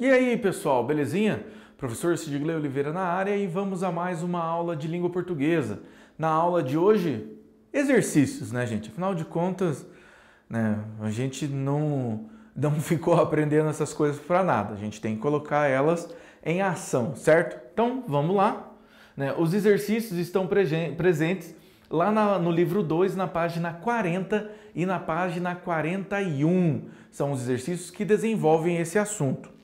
E aí, pessoal, belezinha? Professor Sidgley Oliveira na área e vamos a mais uma aula de língua portuguesa. Na aula de hoje, exercícios, né, gente? Afinal de contas, né, a gente não, não ficou aprendendo essas coisas para nada. A gente tem que colocar elas em ação, certo? Então, vamos lá. Né? Os exercícios estão presentes lá na, no livro 2, na página 40 e na página 41. São os exercícios que desenvolvem esse assunto.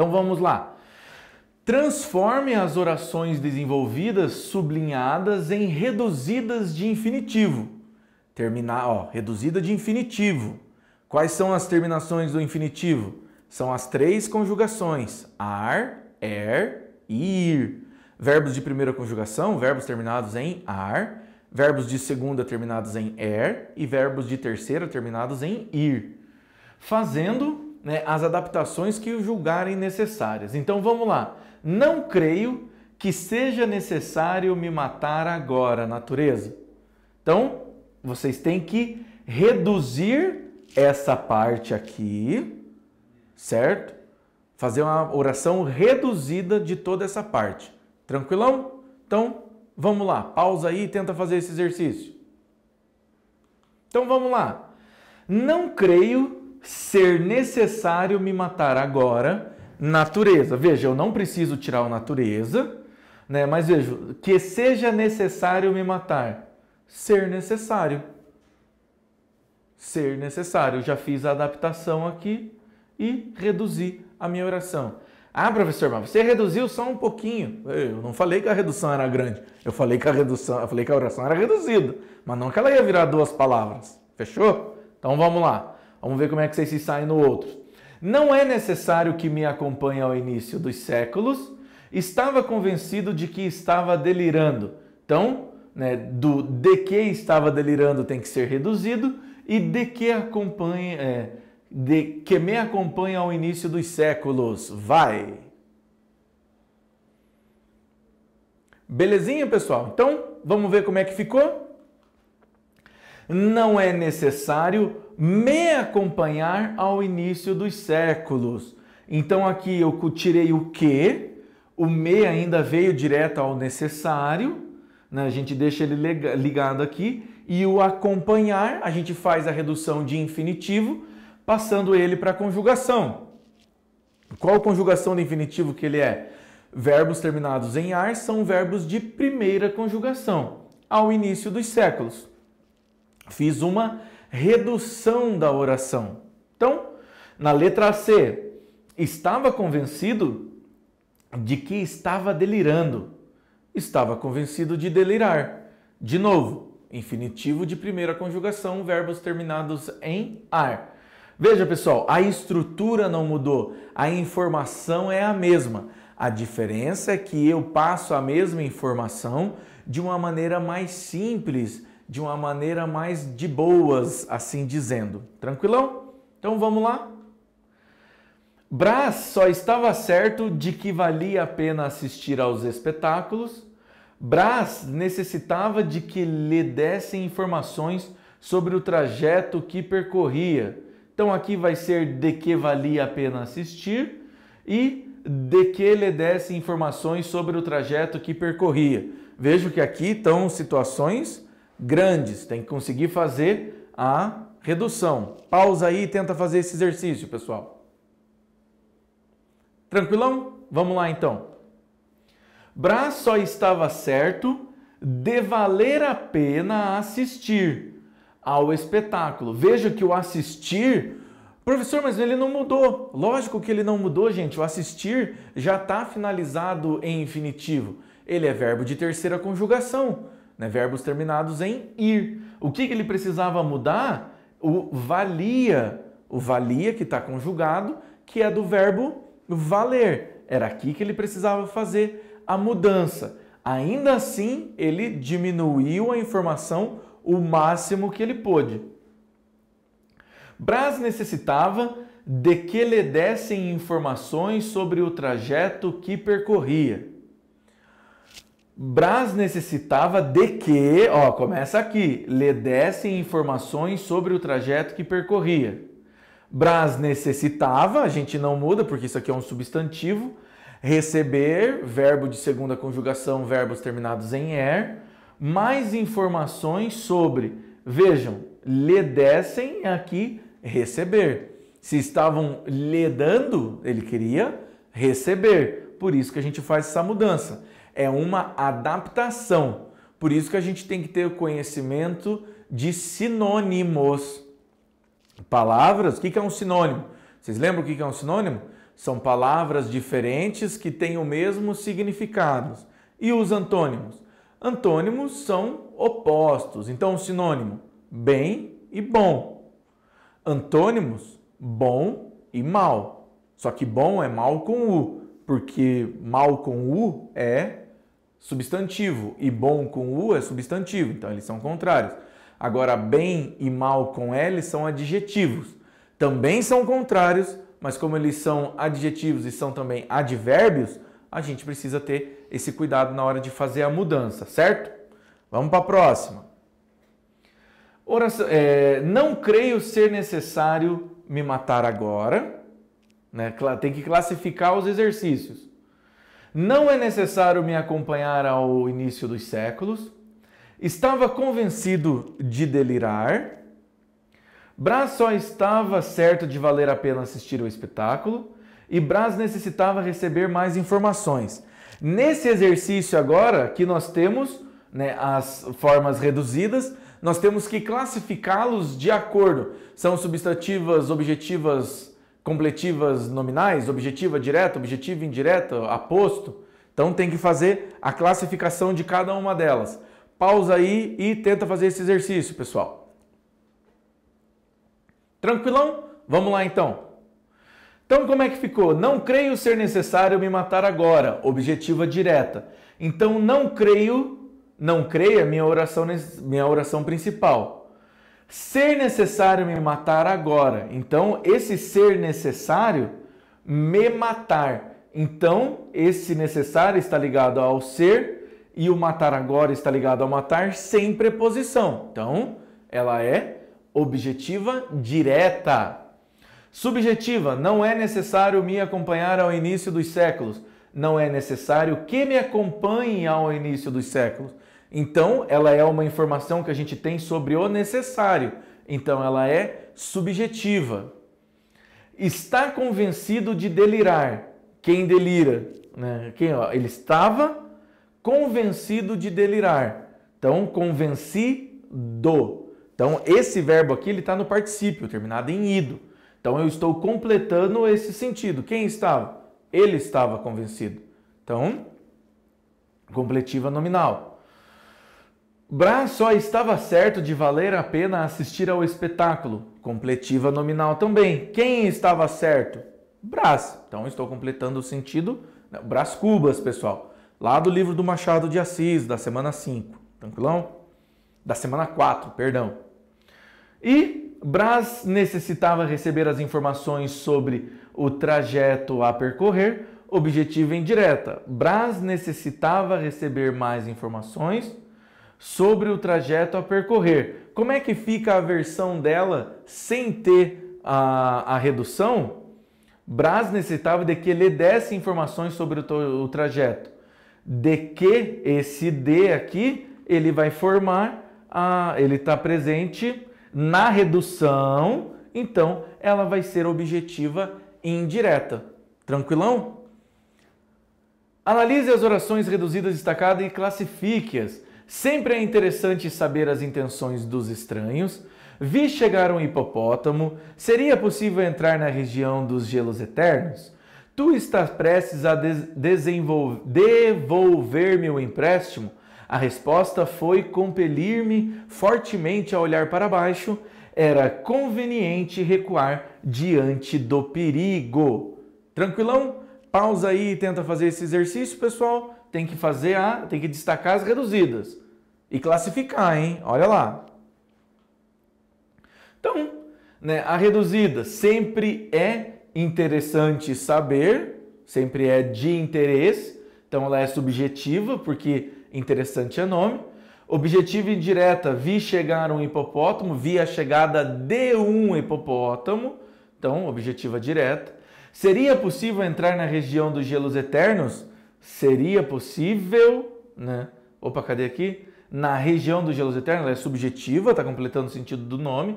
Então vamos lá. Transforme as orações desenvolvidas sublinhadas em reduzidas de infinitivo. Terminar, ó, reduzida de infinitivo. Quais são as terminações do infinitivo? São as três conjugações: ar, er e ir. Verbos de primeira conjugação, verbos terminados em ar, verbos de segunda terminados em er e verbos de terceira terminados em ir. Fazendo né, as adaptações que o julgarem necessárias. Então vamos lá. Não creio que seja necessário me matar agora, natureza. Então vocês têm que reduzir essa parte aqui, certo? Fazer uma oração reduzida de toda essa parte. Tranquilão? Então vamos lá. Pausa aí e tenta fazer esse exercício. Então vamos lá. Não creio ser necessário me matar agora, natureza. Veja, eu não preciso tirar o natureza, né? Mas veja, que seja necessário me matar. Ser necessário. Ser necessário. Eu já fiz a adaptação aqui e reduzi a minha oração. Ah, professor, mas você reduziu só um pouquinho. Eu não falei que a redução era grande. Eu falei que a redução, eu falei que a oração era reduzida, mas não que ela ia virar duas palavras. Fechou? Então vamos lá. Vamos ver como é que vocês se saem no outro. Não é necessário que me acompanhe ao início dos séculos. Estava convencido de que estava delirando. Então, né, do de que estava delirando tem que ser reduzido e de que é, de que me acompanha ao início dos séculos. Vai. Belezinha, pessoal? Então, vamos ver como é que ficou? Não é necessário me acompanhar ao início dos séculos. Então aqui eu tirei o que, o me ainda veio direto ao necessário, né? a gente deixa ele ligado aqui, e o acompanhar, a gente faz a redução de infinitivo, passando ele para a conjugação. Qual conjugação do infinitivo que ele é? Verbos terminados em ar são verbos de primeira conjugação, ao início dos séculos. Fiz uma redução da oração. Então, na letra C, estava convencido de que estava delirando. Estava convencido de delirar. De novo, infinitivo de primeira conjugação, verbos terminados em ar. Veja, pessoal, a estrutura não mudou, a informação é a mesma. A diferença é que eu passo a mesma informação de uma maneira mais simples de uma maneira mais de boas, assim dizendo. Tranquilão? Então vamos lá? Brás só estava certo de que valia a pena assistir aos espetáculos. Brás necessitava de que lhe dessem informações sobre o trajeto que percorria. Então aqui vai ser de que valia a pena assistir e de que lhe dessem informações sobre o trajeto que percorria. Vejo que aqui estão situações grandes, tem que conseguir fazer a redução. Pausa aí e tenta fazer esse exercício, pessoal. Tranquilão? Vamos lá então. Braço só estava certo de valer a pena assistir ao espetáculo. Veja que o assistir Professor, mas ele não mudou. Lógico que ele não mudou, gente. O assistir já está finalizado em infinitivo. Ele é verbo de terceira conjugação né? verbos terminados em ir. O que, que ele precisava mudar? O valia, o valia que está conjugado, que é do verbo valer. Era aqui que ele precisava fazer a mudança. Ainda assim, ele diminuiu a informação o máximo que ele pôde. Braz necessitava de que lhe dessem informações sobre o trajeto que percorria. Brás necessitava de que, ó, começa aqui, lhe dessem informações sobre o trajeto que percorria. Brás necessitava, a gente não muda porque isso aqui é um substantivo, receber, verbo de segunda conjugação, verbos terminados em er, mais informações sobre, vejam, lhe dessem aqui receber. Se estavam lhe dando, ele queria receber. Por isso que a gente faz essa mudança é uma adaptação. Por isso que a gente tem que ter o conhecimento de sinônimos. Palavras, o que é um sinônimo? Vocês lembram o que é um sinônimo? São palavras diferentes que têm o mesmo significado. E os antônimos? Antônimos são opostos. Então, sinônimo, bem e bom. Antônimos, bom e mal. Só que bom é mal com U porque mal com U é substantivo e bom com U é substantivo, então eles são contrários. Agora, bem e mal com L são adjetivos. Também são contrários, mas como eles são adjetivos e são também advérbios, a gente precisa ter esse cuidado na hora de fazer a mudança, certo? Vamos para a próxima. Oração, é, não creio ser necessário me matar agora né? Tem que classificar os exercícios. Não é necessário me acompanhar ao início dos séculos. Estava convencido de delirar. Braz só estava certo de valer a pena assistir o espetáculo e Braz necessitava receber mais informações. Nesse exercício agora que nós temos né, as formas reduzidas, nós temos que classificá-los de acordo. São substantivas, objetivas completivas nominais, objetiva direta, objetiva indireta, aposto. Então tem que fazer a classificação de cada uma delas. Pausa aí e tenta fazer esse exercício, pessoal. Tranquilão? Vamos lá então. Então como é que ficou? Não creio ser necessário me matar agora, objetiva direta. Então não creio, não creia minha oração minha oração principal ser necessário me matar agora. Então, esse ser necessário, me matar. Então, esse necessário está ligado ao ser e o matar agora está ligado ao matar sem preposição. Então, ela é objetiva direta. Subjetiva, não é necessário me acompanhar ao início dos séculos. Não é necessário que me acompanhe ao início dos séculos. Então, ela é uma informação que a gente tem sobre o necessário. Então, ela é subjetiva. Está convencido de delirar. Quem delira? Né? Quem, ó, ele estava convencido de delirar. Então, convencido. Então, esse verbo aqui ele está no particípio, terminado em ido. Então, eu estou completando esse sentido. Quem estava? Ele estava convencido. Então, completiva nominal. Bra só estava certo de valer a pena assistir ao espetáculo. Completiva nominal também. Quem estava certo? Brás. Então estou completando o sentido. Né? Brás Cubas, pessoal. Lá do livro do Machado de Assis, da semana 5. Tranquilão? Da semana 4, perdão. E Brás necessitava receber as informações sobre o trajeto a percorrer, objetiva indireta. Brás necessitava receber mais informações sobre o trajeto a percorrer. Como é que fica a versão dela sem ter a, a redução? Braz necessitava de que lhe desse informações sobre o, o trajeto. De que esse D aqui, ele vai formar, a, ele está presente na redução, então ela vai ser objetiva indireta. Tranquilão? Analise as orações reduzidas destacadas e classifique-as. Sempre é interessante saber as intenções dos estranhos. Vi chegar um hipopótamo. Seria possível entrar na região dos gelos eternos? Tu estás prestes a des devolver-me o empréstimo? A resposta foi compelir-me fortemente a olhar para baixo. Era conveniente recuar diante do perigo. Tranquilão? Pausa aí e tenta fazer esse exercício, pessoal tem que fazer a, tem que destacar as reduzidas e classificar, hein? Olha lá. Então, né, a reduzida sempre é interessante saber, sempre é de interesse, então ela é subjetiva, porque interessante é nome. Objetiva indireta, vi chegar um hipopótamo, vi a chegada de um hipopótamo, então objetiva direta. Seria possível entrar na região dos gelos eternos? seria possível, né? Opa, cadê aqui? Na região do gelos eterno, ela é subjetiva, está completando o sentido do nome.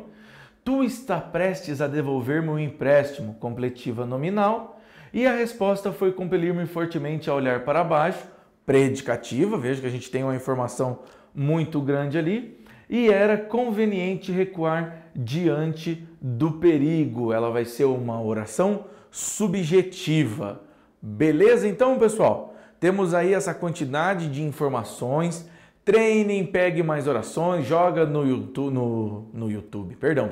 Tu está prestes a devolver-me o um empréstimo, completiva nominal. E a resposta foi compelir-me fortemente a olhar para baixo, predicativa, veja que a gente tem uma informação muito grande ali. E era conveniente recuar diante do perigo. Ela vai ser uma oração subjetiva. Beleza então, pessoal? Temos aí essa quantidade de informações. Treinem, pegue mais orações, joga no YouTube, no, no YouTube, perdão,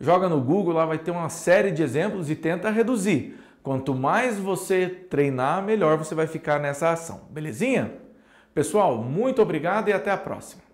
joga no Google, lá vai ter uma série de exemplos e tenta reduzir. Quanto mais você treinar, melhor você vai ficar nessa ação, belezinha? Pessoal, muito obrigado e até a próxima.